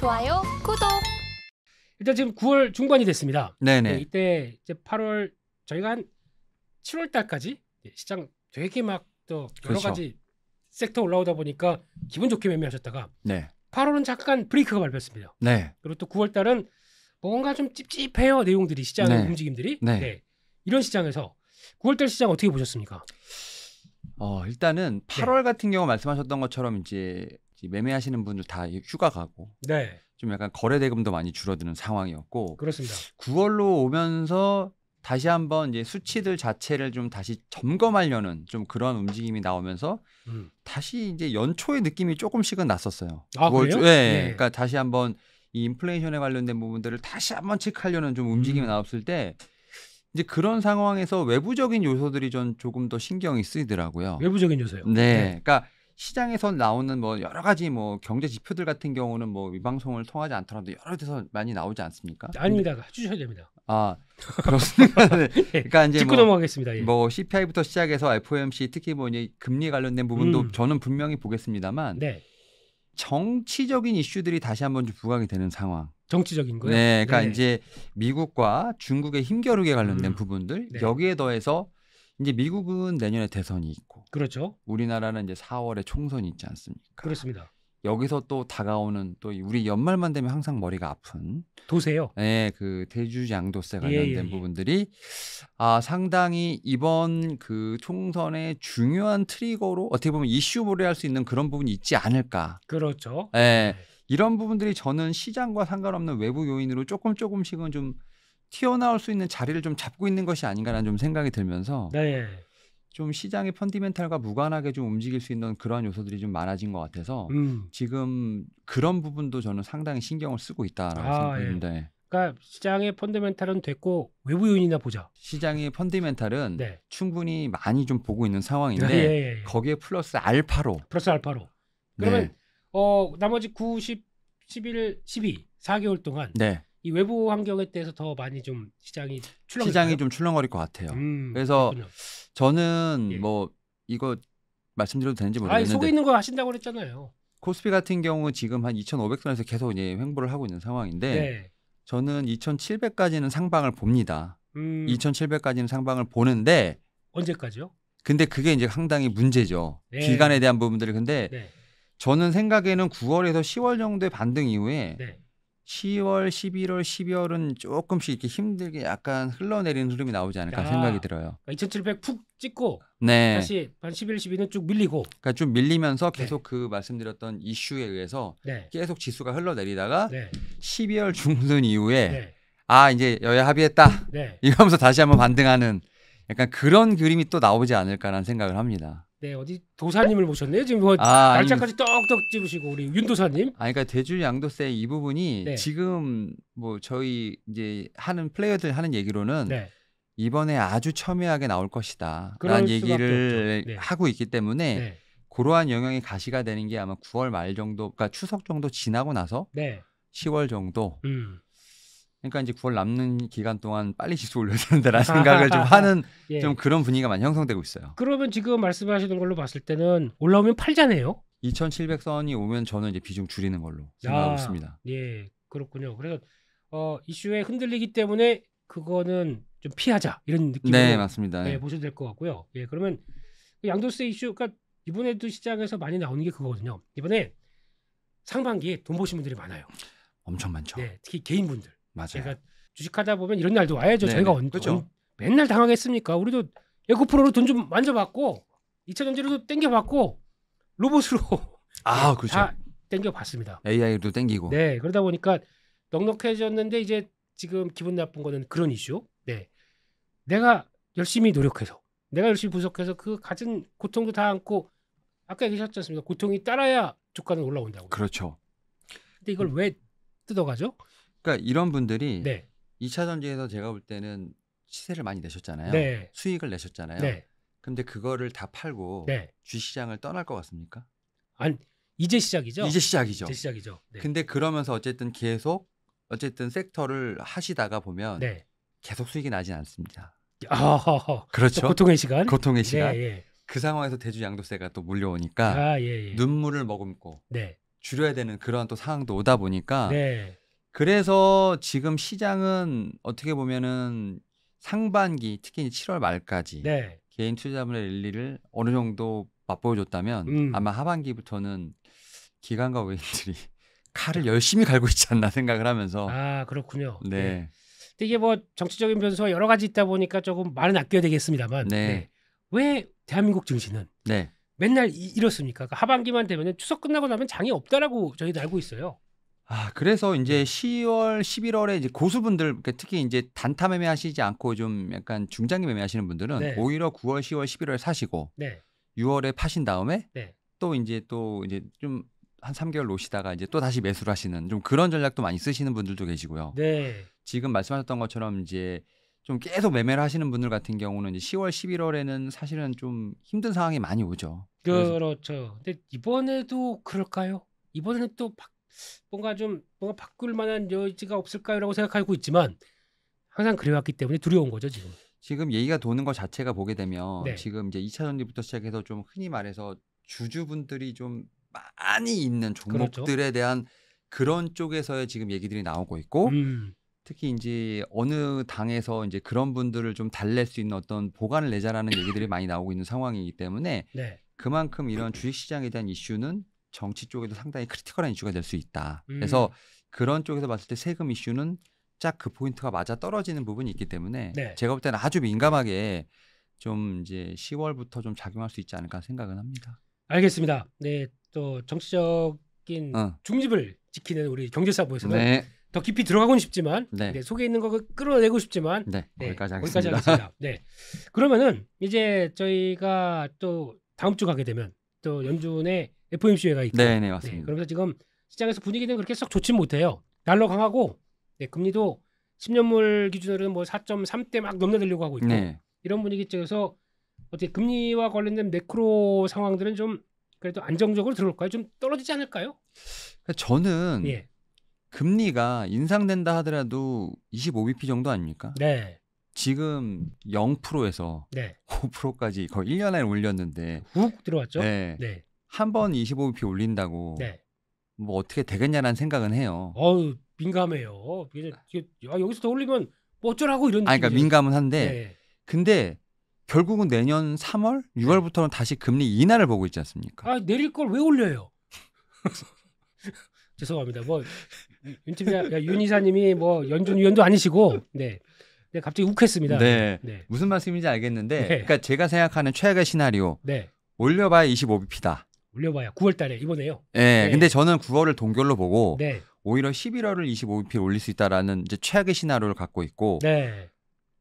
좋아요, 구독. 일단 지금 9월 중반이 됐습니다. 네네. 네, 이때 이제 8월 저희가 한 7월 달까지 시장 되게 막 또 여러 그렇죠. 가지 섹터 올라오다 보니까 기분 좋게 매매하셨다가 네. 8월은 잠깐 브레이크가 밟혔습니다. 네. 그리고 또 9월 달은 뭔가 좀 찝찝해요 내용들이 시장의 네. 움직임들이. 네. 네. 이런 시장에서 9월달 시장 어떻게 보셨습니까? 어, 일단은 8월 네. 같은 경우 말씀하셨던 것처럼 이제 매매하시는 분들 다 휴가 가고 네. 좀 약간 거래 대금도 많이 줄어드는 상황이었고 그렇습니다. 9월로 오면서 다시 한번 이제 수치들 자체를 좀 다시 점검하려는 좀 그런 움직임이 나오면서 음. 다시 이제 연초의 느낌이 조금씩은 났었어요. 아, 그래요? 조, 예, 예, 네. 그러니까 다시 한번 이 인플레이션에 관련된 부분들을 다시 한번 체크하려는 좀 움직임이 음. 나왔을 때 이제 그런 상황에서 외부적인 요소들이 전 조금 더 신경이 쓰이더라고요. 외부적인 요소요. 네. 네. 그러니까 시장에서 나오는 뭐 여러 가지 뭐 경제 지표들 같은 경우는 뭐이 방송을 통하지 않더라도 여러 데서 많이 나오지 않습니까? 아, 아닙니다. 근데, 해주셔야 됩니다. 아 그렇습니다. 네. 예. 그러니까 이제 짚고 뭐, 넘어가겠습니다. 예. 뭐 CPI부터 시작해서 FOMC 특히 뭐 이제 금리 관련된 부분도 음. 저는 분명히 보겠습니다만 네. 정치적인 이슈들이 다시 한번 좀 부각이 되는 상황. 정치적인 거예요. 네, 그러니까 네. 이제 미국과 중국의 힘겨루기에 관련된 음. 부분들 네. 여기에 더해서 이제 미국은 내년에 대선이 있고, 그렇죠. 우리나라는 이제 4월에 총선이 있지 않습니까? 그렇습니다. 여기서 또 다가오는 또 우리 연말만 되면 항상 머리가 아픈 도세요. 네, 그 대주 양도세 예, 관련된 예, 예, 예. 부분들이 아 상당히 이번 그 총선의 중요한 트리거로 어떻게 보면 이슈몰이 할수 있는 그런 부분이 있지 않을까. 그렇죠. 예, 네. 네. 이런 부분들이 저는 시장과 상관없는 외부 요인으로 조금 조금씩은 좀 튀어나올 수 있는 자리를 좀 잡고 있는 것이 아닌가라는 좀 생각이 들면서 네. 좀 시장의 펀디멘탈과 무관하게 좀 움직일 수 있는 그러한 요소들이 좀 많아진 것 같아서 음. 지금 그런 부분도 저는 상당히 신경을 쓰고 있다라고 아, 생각합니다. 예. 예. 그러니까 시장의 펀디멘탈은 됐고 외부 요인이나 보자. 시장의 펀디멘탈은 네. 충분히 많이 좀 보고 있는 상황인데 아, 예, 예, 예, 거기에 플러스 알파로. 플러스 알파로. 네. 그러면 네. 어 나머지 9, 10, 11, 12 4개월 동안 네. 이 외부 환경에 대해서 더 많이 좀 시장이 출렁 시장이 좀 출렁거릴 것 같아요. 음, 그래서 그렇군요. 저는 예. 뭐 이거 말씀드려도 되는지 모르겠는데 아, 속에 있는 거 하신다고 그랬잖아요. 코스피 같은 경우 지금 한 2,500선에서 계속 이제 횡보를 하고 있는 상황인데 네. 저는 2,700까지는 상방을 봅니다. 음. 2,700까지는 상방을 보는데 언제까지요? 근데 그게 이제 상당히 문제죠. 네. 기간에 대한 부분들이 근데 네. 저는 생각에는 9월에서 10월 정도의 반등 이후에 네. 10월, 11월, 12월은 조금씩 이렇게 힘들게 약간 흘러내리는 흐름이 나오지 않을까 야, 생각이 들어요. 2,700푹 그러니까 찍고 네. 다시 한 11, 12는 쭉 밀리고. 그러니까 좀 밀리면서 네. 계속 네. 그 말씀드렸던 이슈에 의해서 네. 계속 지수가 흘러내리다가 12월 중순 이후에 네. 아 이제 여야 합의했다 이러면서 다시 한번 반등하는 약간 그런 그림이 또 나오지 않을까라는 생각을 합니다. 네 어디 도사님을 모셨네요 지금 뭐 아, 날짜까지 떡떡 집으시고 우리 윤 도사님. 아 그러니까 대줄 양도세 이 부분이 네. 지금 뭐 저희 이제 하는 플레이어들 하는 얘기로는 네. 이번에 아주 첨예하게 나올 것이다라는 얘기를 네. 하고 있기 때문에 네. 그러한 영향이 가시가 되는 게 아마 9월 말 정도, 그러니까 추석 정도 지나고 나서 10월 정도. 음. 그러니까 이제 9월 남는 기간 동안 빨리 지수 올려야 는데라는 생각을 좀 하는 예. 좀 그런 분위기가 많이 형성되고 있어요. 그러면 지금 말씀하시는 걸로 봤을 때는 올라오면 팔자네요. 2,700선이 오면 저는 이제 비중 줄이는 걸로 생각하고 야, 있습니다. 예, 그렇군요. 그래서 어, 이슈에 흔들리기 때문에 그거는 좀 피하자 이런 느낌으로 네, 맞습니다. 예, 보셔도 될 것 같고요. 예, 그러면 그 양도세 이슈가 그러니까 이번에도 시장에서 많이 나오는 게 그거거든요. 이번에 상반기에 돈 보신 분들이 많아요. 엄청 많죠. 네, 특히 개인분들. 맞아요. 제가 주식하다 보면 이런 날도 와야죠. 네네. 저희가 언제 그렇죠. 맨날 당하겠습니까? 우리도 에코 프로로 돈 좀 만져봤고 2차 전지로도 땡겨봤고 로봇으로 아 그렇죠. 다 땡겨봤습니다. AI도 땡기고. 네 그러다 보니까 넉넉해졌는데 이제 지금 기분 나쁜 거는 그런 이슈. 네 내가 열심히 노력해서 내가 열심히 분석해서 그 가진 고통도 다 안고 아까 얘기하셨지 않습니까? 고통이 따라야 주가는 올라온다고. 그렇죠. 근데 이걸 왜 뜯어가죠? 그러니까 이런 분들이 네. 2차 전지에서 제가 볼 때는 시세를 많이 내셨잖아요. 네. 수익을 내셨잖아요. 네. 근데 그거를 다 팔고 네. 주시장을 떠날 것 같습니까? 아니 이제 시작이죠. 이제 시작이죠. 이제 시작이죠. 네. 근데 그러면서 어쨌든 계속 어쨌든 섹터를 하시다가 보면 네. 계속 수익이 나진 않습니다. 아 그렇죠. 고통의 시간. 고통의 네, 시간. 예, 예. 그 상황에서 대주 양도세가 또몰려오니까 아, 예, 예, 눈물을 머금고 네. 줄여야 되는 그러한또 상황도 오다 보니까 네. 그래서 지금 시장은 어떻게 보면은 상반기 특히 7월 말까지 네. 개인 투자자분의 릴리를 어느 정도 맛보여줬다면 음. 아마 하반기부터는 기관과 외인들이 칼을 열심히 갈고 있지 않나 생각을 하면서 아 그렇군요. 네. 네. 근데 이게 뭐 정치적인 변수가 여러 가지 있다 보니까 조금 말은 아껴야 되겠습니다만 네. 네. 왜 대한민국 증시는 네. 맨날 이, 렇습니까 그러니까 하반기만 되면 추석 끝나고 나면 장이 없다라고 저희도 알고 있어요. 아, 그래서 이제 10월, 11월에 이제 고수분들, 그러니까 특히 이제 단타 매매하시지 않고 좀 약간 중장기 매매하시는 분들은 네. 오히려 9월, 10월, 11월에 사시고 네. 6월에 파신 다음에 네. 또 이제 또 이제 좀 한 3개월 놓으시다가 이제 또 다시 매수를 하시는 좀 그런 전략도 많이 쓰시는 분들도 계시고요. 네. 지금 말씀하셨던 것처럼 이제 좀 계속 매매를 하시는 분들 같은 경우는 이제 10월, 11월에는 사실은 좀 힘든 상황이 많이 오죠. 그렇죠. 근데 이번에도 그럴까요? 이번에는 또 바... 뭔가 좀 뭔가 바꿀 만한 여지가 없을까요라고 생각하고 있지만 항상 그래왔기 때문에 두려운 거죠 지금. 지금 얘기가 도는 것 자체가 보게 되면 네. 지금 이제 2차 전지부터 시작해서 좀 흔히 말해서 주주분들이 좀 많이 있는 그렇죠. 종목들에 그렇죠. 대한 그런 쪽에서의 지금 얘기들이 나오고 있고 음. 특히 이제 어느 당에서 이제 그런 분들을 좀 달랠 수 있는 어떤 보관을 내자라는 얘기들이 많이 나오고 있는 상황이기 때문에 네. 그만큼 이런 주식시장에 대한 이슈는 정치 쪽에도 상당히 크리티컬한 이슈가 될 수 있다. 음. 그래서 그런 쪽에서 봤을 때 세금 이슈는 짝그 포인트가 맞아 떨어지는 부분이 있기 때문에 네. 제가 볼 때는 아주 민감하게 좀 이제 10월부터 좀 작용할 수 있지 않을까 생각은 합니다. 알겠습니다. 네, 또 정치적인 어. 중립을 지키는 우리 경제사부에서는 네. 더 깊이 들어가고는 싶지만 네. 네, 속에 있는 거 끌어내고 싶지만 네, 네 거기까지 하겠습니다. 거기까지 하겠습니다. 네, 그러면은 이제 저희가 또 다음 주 가게 되면 또 연준의 FOMC회가 있고. 네, 네, 맞습니다. 네, 그러면서 지금 시장에서 분위기는 그렇게 썩 좋진 못해요. 달러 강하고 네, 금리도 10년물 기준으로는 뭐 4.3대 막 넘나들려고 하고 있고. 네. 이런 분위기 쪽에서 어떻게 금리와 관련된 매크로 상황들은 좀 그래도 안정적으로 들어올까요? 좀 떨어지지 않을까요? 그러니까 저는 예. 금리가 인상된다 하더라도 25bp 정도 아닙니까? 네. 지금 0%에서 네. 5%까지 거의 1년 안에 올렸는데 훅 들어왔죠? 네. 네. 한번 25bp 올린다고 네. 뭐 어떻게 되겠냐라는 생각은 해요. 어우 민감해요. 아, 여기서 더 올리면 뭐 어쩌라고 이런. 아, 그러니까 죠 민감은 한데 네. 근데 결국은 내년 3월, 6월부터는 네. 다시 금리 인하를 보고 있지 않습니까? 아 내릴 걸 왜 올려요? 죄송합니다. 뭐 윤팀장, 윤 이사님이 뭐 연준 위원도 아니시고, 네. 네, 갑자기 욱했습니다. 네. 네. 무슨 말씀인지 알겠는데, 네. 그러니까 제가 생각하는 최악의 시나리오, 네. 올려봐야 25bp다. 올려봐야 9월달에 이번에요. 네, 네. 근데 저는 9월을 동결로 보고 네. 오히려 11월을 25일 올릴 수 있다라는 이제 최악의 시나리오를 갖고 있고 네.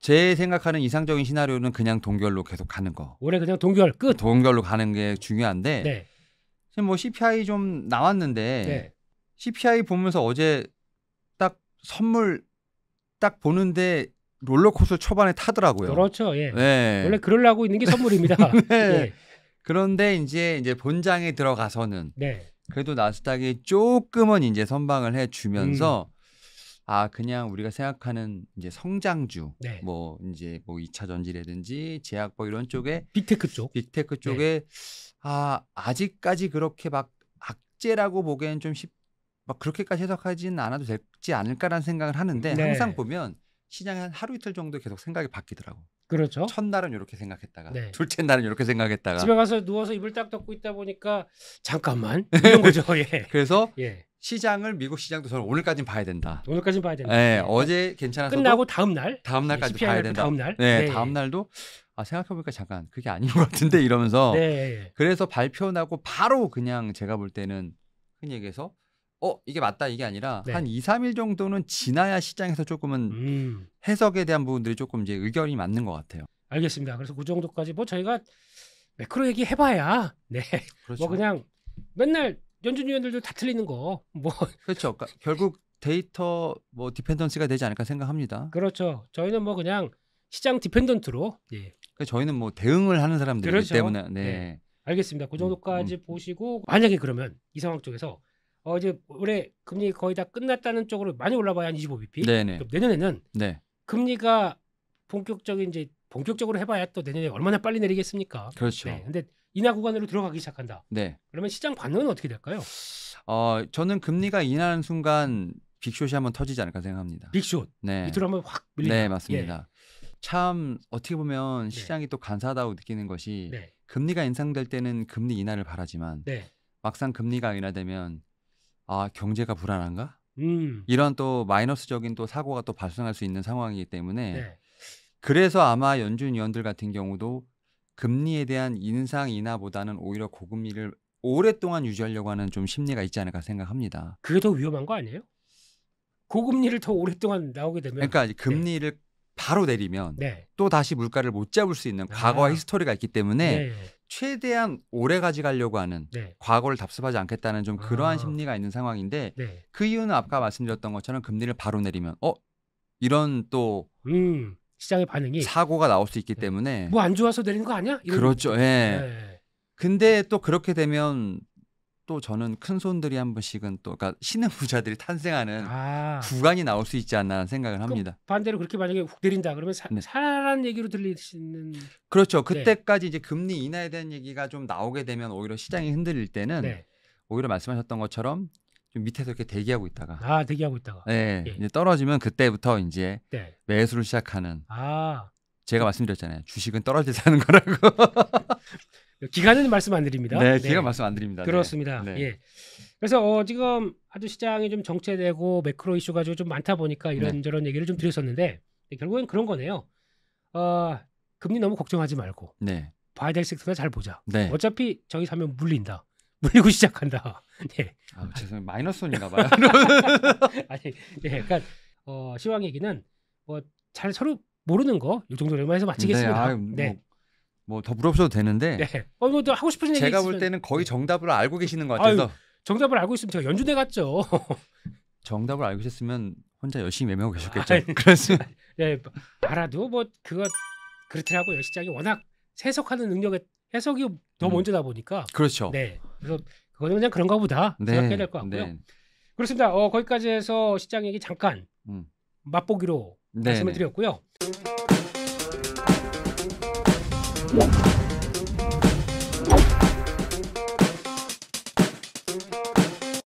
제 생각하는 이상적인 시나리오는 그냥 동결로 계속 가는 거. 올해 그냥 동결 끝. 동결로 가는 게 중요한데 네. 지금 뭐 CPI 좀 나왔는데 네. CPI 보면서 어제 딱 선물 딱 보는데 롤러코스터 초반에 타더라고요. 그렇죠. 예. 네. 원래 그럴라고 있는 게 선물입니다. 네. 예. 그런데 이제 이제 본장에 들어가서는 네. 그래도 나스닥이 조금은 이제 선방을 해 주면서 음. 아 그냥 우리가 생각하는 이제 성장주 네. 뭐 이제 뭐 2차 전지라든지 제약 뭐 이런 쪽에 빅테크 쪽 빅테크 네. 쪽에 네. 아 아직까지 그렇게 막 악재라고 보기엔좀 막 그렇게까지 해석하지는 않아도 되지 않을까라는 생각을 하는데 네. 항상 보면 시장이 한 하루 이틀 정도 계속 생각이 바뀌더라고. 그렇죠. 첫날은 이렇게 생각했다가 네. 둘째 날은 이렇게 생각했다가 집에 가서 누워서 입을 딱 덮고 있다 보니까 잠깐만 이런 거죠. 예. 그래서 예. 시장을 미국 시장도 저는 오늘까지 봐야 된다. 오늘까지 봐야 된다. 네, 네. 어제 괜찮아서 끝나고 다음 날 다음 날까지 네, 봐야 된다. 다음 날. 네, 네, 다음 날도 아 생각해 보니까 잠깐 그게 아닌 것 같은데 이러면서 네, 예, 예. 그래서 발표 나고 바로 그냥 제가 볼 때는 흔히 얘기해서 어 이게 맞다 이게 아니라 네. 한 2, 3일 정도는 지나야 시장에서 조금은 음. 해석에 대한 부분들이 조금 이제 의견이 맞는 것 같아요. 알겠습니다. 그래서 그 정도까지 뭐 저희가 매크로 얘기 해봐야 네. 그렇죠. 뭐 그냥 맨날 연준 위원들도 다 틀리는 거 뭐. 그렇죠. 그러니까 결국 데이터 뭐디펜던스가 되지 않을까 생각합니다. 그렇죠. 저희는 뭐 그냥 시장 디펜던트로. 예. 그러니까 저희는 뭐 대응을 하는 사람들이기 그렇죠. 때문에. 네. 네. 알겠습니다. 그 음, 정도까지 음, 음. 보시고 만약에 그러면 이 상황 쪽에서 어 이제 올해 금리 거의 다 끝났다는 쪽으로 많이 올라봐야 한 25bp. 네네. 내년에는 네. 금리가 본격적인 이제 본격적으로 해봐야 또 내년에 얼마나 빨리 내리겠습니까? 그렇죠. 네. 근데 인하 구간으로 들어가기 시작한다. 네. 그러면 시장 반응은 어떻게 될까요? 어 저는 금리가 인하하는 순간 빅숏이 한번 터지지 않을까 생각합니다. 빅숏. 네. 밑으로 한번 확밀리다 네, 맞습니다. 예. 참 어떻게 보면 네. 시장이 네. 또 간사하다고 느끼는 것이 네. 금리가 인상될 때는 금리 인하를 바라지만 네. 막상 금리가 인하되면 아 경제가 불안한가? 음. 이런 또 마이너스적인 또 사고가 또 발생할 수 있는 상황이기 때문에 네. 그래서 아마 연준 위원들 같은 경우도 금리에 대한 인상 인하보다는 오히려 고금리를 오랫동안 유지하려고 하는 좀 심리가 있지 않을까 생각합니다. 그게 더 위험한 거 아니에요? 고금리를 더 오랫동안 나오게 되면 그러니까 네. 금리를 네. 바로 내리면 네. 또 다시 물가를 못 잡을 수 있는 아. 과거와 아. 히스토리가 있기 때문에 네. 최대한 오래 가져가려고 하는 네. 과거를 답습하지 않겠다는 좀 그러한 아. 심리가 있는 상황인데 네. 그 이유는 아까 말씀드렸던 것처럼 금리를 바로 내리면 어 이런 또 음, 시장의 반응이 사고가 나올 수 있기 네. 때문에 뭐 안 좋아서 내리는 거 아니야? 그렇죠. 예. 네. 근데 또 그렇게 되면 또 저는 큰 손들이 한 번씩은 또 그러니까 신흥 부자들이 탄생하는 아. 구간이 나올 수 있지 않나 생각을 합니다. 반대로 그렇게 만약에 훅 내린다 그러면 사, 네. 살아라는 얘기로 들리시는 그렇죠. 네. 그때까지 네. 이제 금리 인하에 대한 얘기가 좀 나오게 되면 오히려 시장이 흔들릴 때는 네. 오히려 말씀하셨던 것처럼 좀 밑에서 이렇게 대기하고 있다가 아 대기하고 있다가 네 예. 이제 떨어지면 그때부터 이제 네. 매수를 시작하는 아 제가 말씀드렸잖아요. 주식은 떨어질 사는 거라고. 기간은 말씀 안 드립니다. 네, 네. 기간 네. 말씀 안 드립니다. 네. 그렇습니다. 네. 예. 그래서 어, 지금 아주 시장이 좀 정체되고 매크로 이슈 가좀 많다 보니까 네. 이런저런 얘기를 좀 드렸었는데 결국엔 그런 거네요. 어, 금리 너무 걱정하지 말고 네. 봐야 될 섹터나 잘 보자. 네. 어차피 저기 사면 물린다. 물리고 시작한다. 네. 아, 죄송해요. 마이너스 손인가 봐요. 아니, 네, 그러니까 어, 시황 얘기는 뭐잘 서로 모르는 거 이 정도로만 해서 마치겠습니다. 네, 아유, 뭐, 네. 뭐더 물어보셔도 되는데. 네. 어, 뭐또 하고 싶으신 얘기 제가 있으면... 볼 때는 거의 네. 정답을 알고 계시는 것 같아서. 아유, 정답을 알고 있으면 제가 연주대 갔죠. 정답을 알고 계셨으면 혼자 열심히 매매하고 계셨겠죠. 아, 그렇습 예, 뭐 알아도 뭐 그거 그렇더라고요. 시장이 워낙 해석하는 능력에 해석이 더 음. 먼저다 보니까. 그렇죠. 네. 그래서 그거는 그냥 그런가 보다 네. 생각해야 될것 같고요. 네. 그렇습니다. 어, 거기까지 해서 시장 얘기 잠깐 음. 맛보기로 네, 말씀을 네. 드렸고요. Thank you.